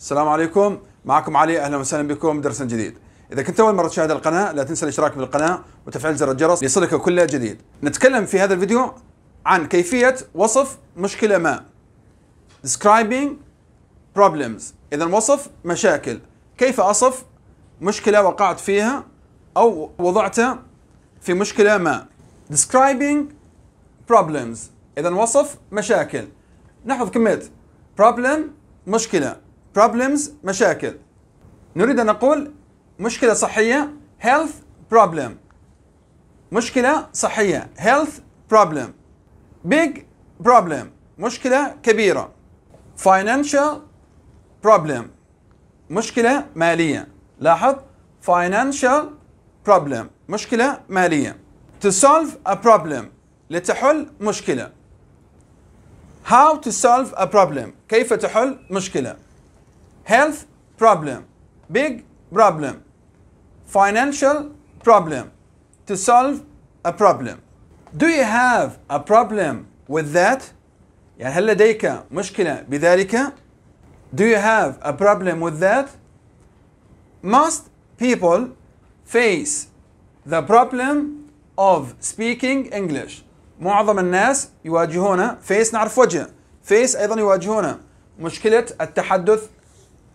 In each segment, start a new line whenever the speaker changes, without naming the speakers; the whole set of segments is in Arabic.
السلام عليكم معكم علي اهلا وسهلا بكم درس جديد اذا كنت اول مره تشاهد القناه لا تنسى الاشتراك بالقناه وتفعيل زر الجرس ليصلك كل جديد نتكلم في هذا الفيديو عن كيفيه وصف مشكله ما describing problems اذا وصف مشاكل كيف اصف مشكله وقعت فيها او وضعت في مشكله ما describing problems اذا وصف مشاكل نحفظ كلمه problem مشكله problems مشاكل نريد أن نقول مشكلة صحية health problem مشكلة صحية health problem big problem مشكلة كبيرة financial problem مشكلة مالية لاحظ financial problem مشكلة مالية to solve a problem لتحل مشكلة how to solve a problem كيف تحل مشكلة health problem, big problem, financial problem, to solve a problem. Do you have a problem with that? يعني هل لديك مشكلة بذلك؟ Do you have a problem with that? Most people face the problem of speaking English. معظم الناس يواجهون face نعرف وجه face أيضا يواجهون مشكلة التحدث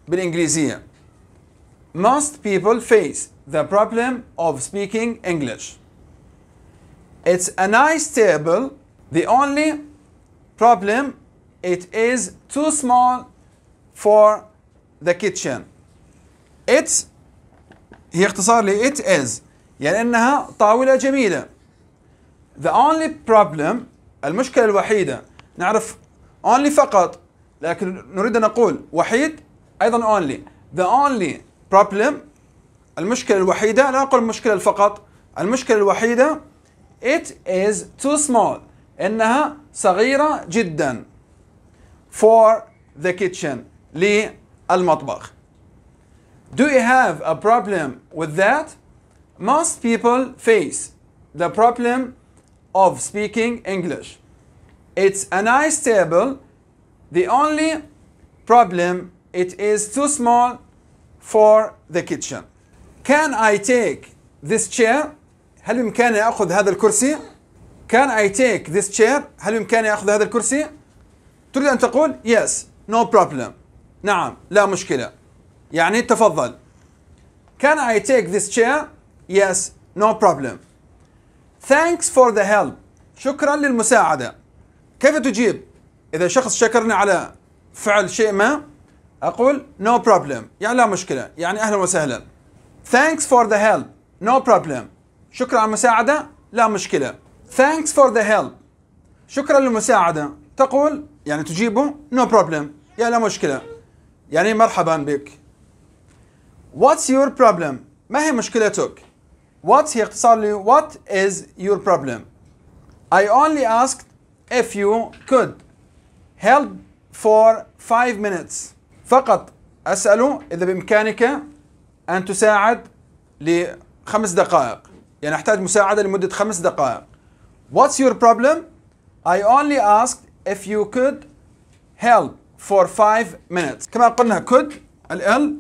بالإنجليزية Most people face the problem of speaking English. It's a nice table. The only problem, it is too small for the kitchen. It's هي اختصار لي. it is يعني انها طاولة جميلة. The only problem المشكلة الوحيدة نعرف only فقط لكن نريد ان نقول وحيد ايضا only the only problem المشكله الوحيده لا اقول مشكله فقط المشكله الوحيده it is too small انها صغيره جدا for the kitchen للمطبخ do you have a problem with that most people face the problem of speaking English. It's a nice table. The only problem It is too small for the kitchen. Can I take this chair? هل بإمكاني أخذ هذا الكرسي؟ Can I take this chair? هل بإمكاني أخذ هذا الكرسي؟ تريد أن تقول yes, no problem. نعم، لا مشكلة. يعني تفضل. Can I take this chair? Yes, no problem. Thanks for the help. شكرا للمساعدة. كيف تجيب؟ إذا شخص شكرني على فعل شيء ما اقول no problem يعني لا مشكله يعني اهلا وسهلا thanks for the help no problem شكرا على المساعده لا مشكله thanks for the help شكرا للمساعده تقول يعني تجيبه no problem يعني لا مشكله يعني مرحبا بك what's your problem ما هي مشكلتك What هي اختصار لي What is your problem I only asked if you could help for five minutes فقط أسأله إذا بإمكانك أن تساعد لخمس دقائق يعني أحتاج مساعدة لمدة خمس دقائق What's your problem? I only asked if you could help for five minutes كما قلنا could ال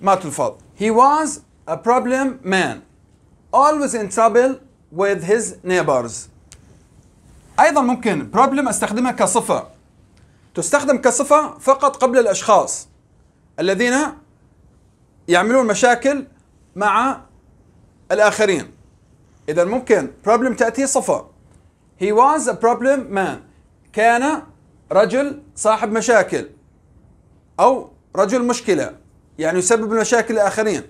ما تلفظ He was a problem man always in trouble with his neighbors أيضا ممكن problem أستخدمها كصفة تستخدم كصفة فقط قبل الأشخاص الذين يعملون مشاكل مع الآخرين إذا ممكن problem تأتي صفة he was a problem man كان رجل صاحب مشاكل أو رجل مشكلة يعني يسبب المشاكل للآخرين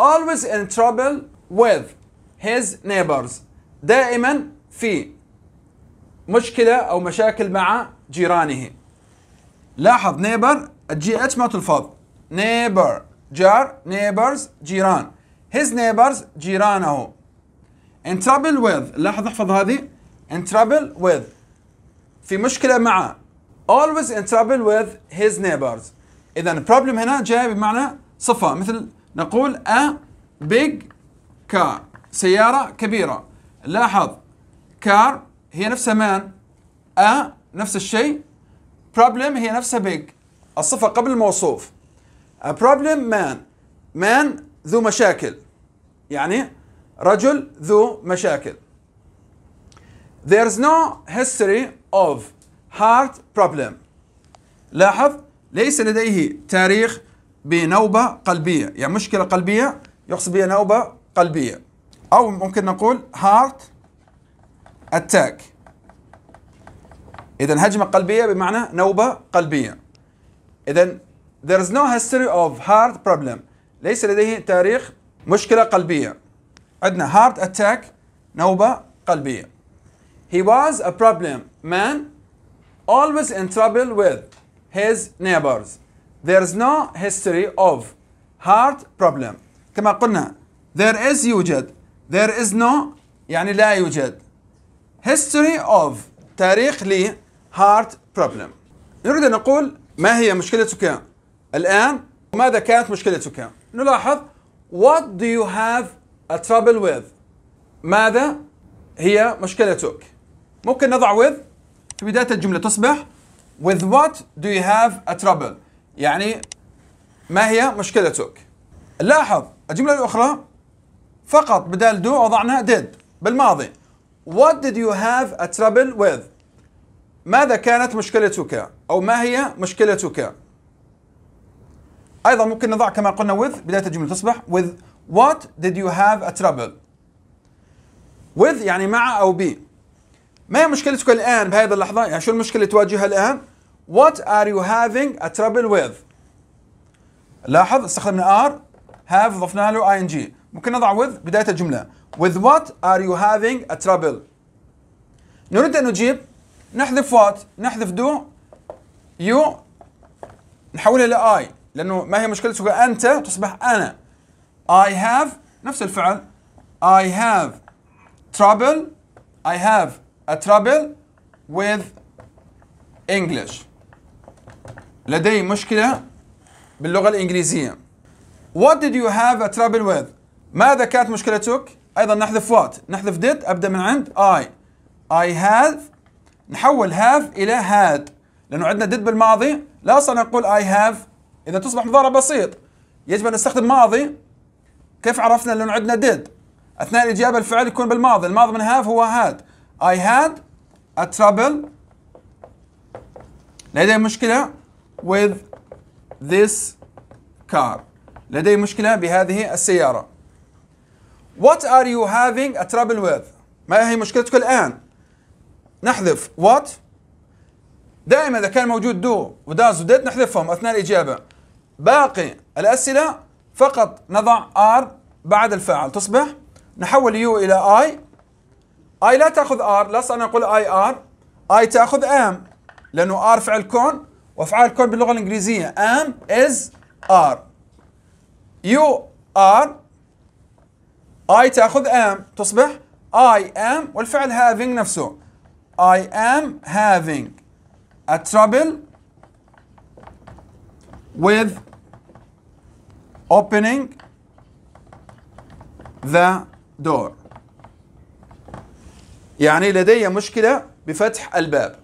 always in trouble with his neighbors دائما في مشكلة أو مشاكل مع جيرانه لاحظ neighbor الجي اتش ما تلفظ neighbor جار neighbors جيران his neighbors جيرانه in trouble with لاحظ احفظ هذه in trouble with في مشكلة مع always in trouble with his neighbors إذا problem هنا جاي بمعنى صفة مثل نقول a big car سيارة كبيرة لاحظ car هي نفسها man a نفس الشيء problem هي نفسها big الصفة قبل الموصوف A problem man man ذو مشاكل يعني رجل ذو مشاكل There's no history of heart problem لاحظ ليس لديه تاريخ بنوبة قلبية يعني مشكلة قلبية يقصد بها نوبة قلبية أو ممكن نقول heart attack إذا هجمة قلبية بمعنى نوبة قلبية إذا there is no history of heart problem ليس لديه تاريخ مشكلة قلبية عندنا heart attack نوبة قلبية He was a problem man always in trouble with his neighbors There is no history of heart problem كما قلنا there is يوجد there is no يعني لا يوجد history of تاريخ لي heart problem نريد أن نقول ما هي مشكلة سكان؟ الآن ماذا كانت مشكلة سكان؟ نلاحظ What do you have a trouble with؟ ماذا هي مشكلتك؟ ممكن نضع with في بداية الجملة تصبح With what do you have a trouble؟ يعني ما هي مشكلتك؟ لاحظ الجملة الأخرى فقط بدال do وضعنا did بالماضي What did you have a trouble with؟ ماذا كانت مشكلتك أو ما هي مشكلتك أيضا ممكن نضع كما قلنا with بداية الجملة تصبح with what did you have a trouble with يعني مع أو ب ما هي مشكلتك الآن بهذه اللحظة يعني شو المشكلة اللي تواجهها الآن what are you having a trouble with لاحظ استخدمنا R have ضفنا له ing ممكن نضع with بداية الجملة with what are you having a trouble نريد أن نجيب نحذف وات نحذف دو يو نحولها اي لانه ما هي مشكلة تقول انت تصبح انا I have نفس الفعل I have trouble I have a trouble with English لدي مشكلة باللغة الإنجليزية What did you have a trouble with? ماذا كانت مشكلتك؟ أيضا نحذف what نحذف did أبدأ من عند اي I have نحول هاف إلى هاد لأنه عندنا ديد بالماضي لا أصلا نقول I have إذا تصبح مضارع بسيط يجب أن نستخدم ماضي كيف عرفنا لأنه عندنا ديد أثناء الإجابة الفعل يكون بالماضي الماضي من هاف هو هاد I had a trouble لدي مشكلة with this car لدي مشكلة بهذه السيارة What are you having a trouble with؟ ما هي مشكلتك الآن؟ نحذف وات دائما اذا كان موجود دو وداز وديت نحذفهم اثناء الاجابه باقي الاسئله فقط نضع ار بعد الفاعل تصبح نحول يو الى اي اي لا تاخذ ار لا انا اقول اي ار اي تاخذ ام لانه ار فعل كون وافعال كون باللغه الانجليزيه ام از ار يو ار اي تاخذ ام تصبح اي ام والفعل هافينج نفسه I am having a trouble with opening the door يعني لدي مشكلة بفتح الباب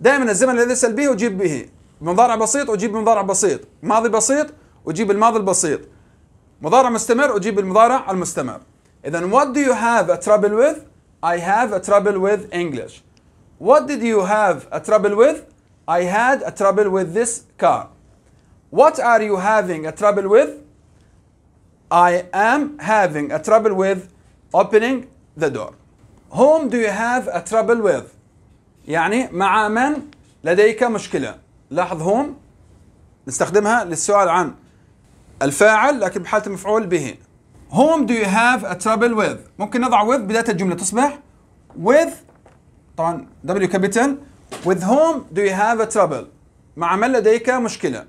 دائما الزمن الذي اسال به اجيب به مضارع بسيط اجيب مضارع بسيط ماضي بسيط اجيب الماضي البسيط مضارع مستمر اجيب المضارع المستمر اذا what do you have a trouble with I have a trouble with English What did you have a trouble with? I had a trouble with this car. What are you having a trouble with? I am having a trouble with opening the door. Whom do you have a trouble with? يعني مع من لديك مشكلة. لاحظ whom نستخدمها للسؤال عن الفاعل لكن بحالة مفعول به. Whom do you have a trouble with؟ ممكن نضع with بداية الجملة تصبح with طبعا دبليو كابيتال with whom do you have a trouble مع من لديك مشكلة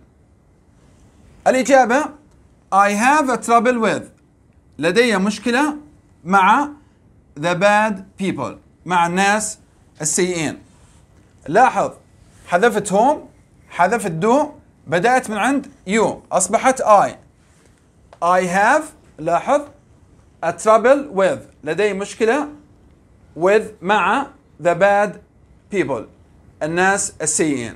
الإجابة I have a trouble with لدي مشكلة مع the bad people مع الناس السيئين لاحظ حذفت هوم حذفت دو بدأت من عند يو أصبحت I I have لاحظ a trouble with لدي مشكلة with مع the bad people الناس السيئين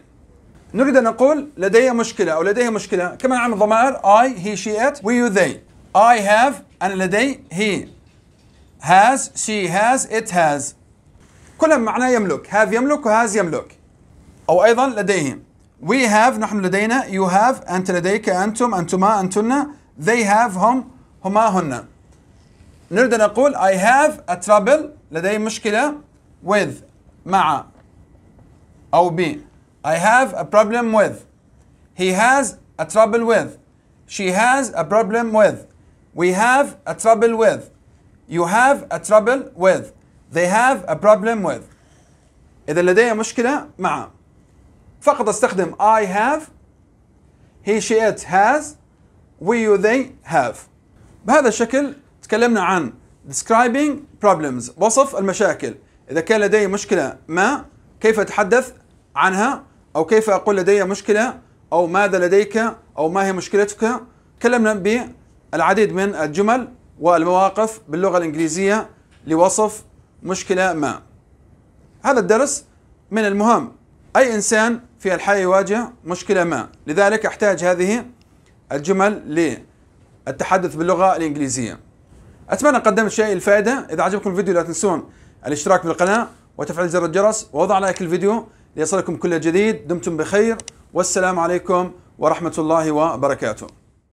نريد أن نقول لدي مشكلة أو لديه مشكلة كما نعمل الضمائر I, he, she, it, we, you, they I have أنا لدي he has, she has, it has كلها معنى يملك have يملك has يملك أو أيضا لديهم we have نحن لدينا you have أنت لديك أنتم أنتما أنتن they have هم هما هن نريد أن نقول I have a trouble لدي مشكلة with مع أو ب I have a problem with he has a trouble with she has a problem with we have a trouble with you have a trouble with they have a problem with إذا لدي مشكلة مع فقط استخدم I have he she it has we you they have بهذا الشكل تكلمنا عن describing problems وصف المشاكل إذا كان لدي مشكلة ما كيف أتحدث عنها أو كيف أقول لدي مشكلة أو ماذا لديك أو ما هي مشكلتك تكلمنا بالعديد من الجمل والمواقف باللغة الإنجليزية لوصف مشكلة ما هذا الدرس من المهم أي إنسان في الحياة يواجه مشكلة ما لذلك أحتاج هذه الجمل للتحدث باللغة الإنجليزية أتمنى قدمت شيء الفائدة إذا عجبكم الفيديو لا تنسون الاشتراك بالقناة وتفعيل زر الجرس ووضع لايك الفيديو ليصلكم كل جديد دمتم بخير والسلام عليكم ورحمة الله وبركاته